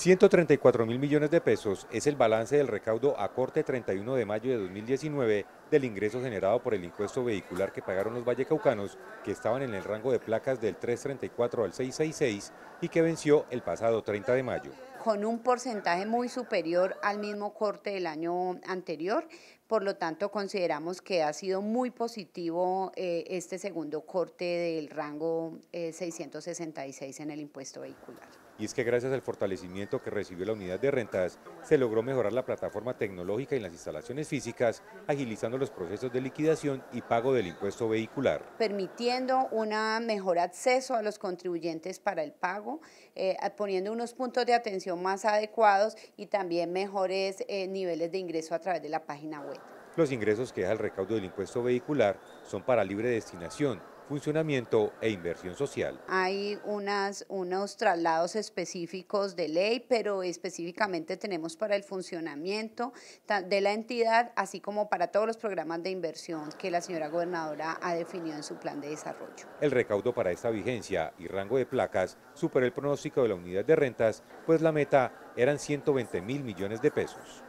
134 mil millones de pesos es el balance del recaudo a corte 31 de mayo de 2019 del ingreso generado por el impuesto vehicular que pagaron los vallecaucanos que estaban en el rango de placas del 334 al 666 y que venció el pasado 30 de mayo. Con un porcentaje muy superior al mismo corte del año anterior, por lo tanto consideramos que ha sido muy positivo eh, este segundo corte del rango 666 eh, en el impuesto vehicular y es que gracias al fortalecimiento que recibió la unidad de rentas, se logró mejorar la plataforma tecnológica y las instalaciones físicas, agilizando los procesos de liquidación y pago del impuesto vehicular. Permitiendo un mejor acceso a los contribuyentes para el pago, eh, poniendo unos puntos de atención más adecuados y también mejores eh, niveles de ingreso a través de la página web. Los ingresos que deja el recaudo del impuesto vehicular son para libre destinación, funcionamiento e inversión social. Hay unos traslados específicos de ley, pero específicamente tenemos para el funcionamiento de la entidad, así como para todos los programas de inversión que la señora gobernadora ha definido en su plan de desarrollo. El recaudo para esta vigencia y rango de placas superó el pronóstico de la unidad de rentas, pues la meta eran 120 mil millones de pesos.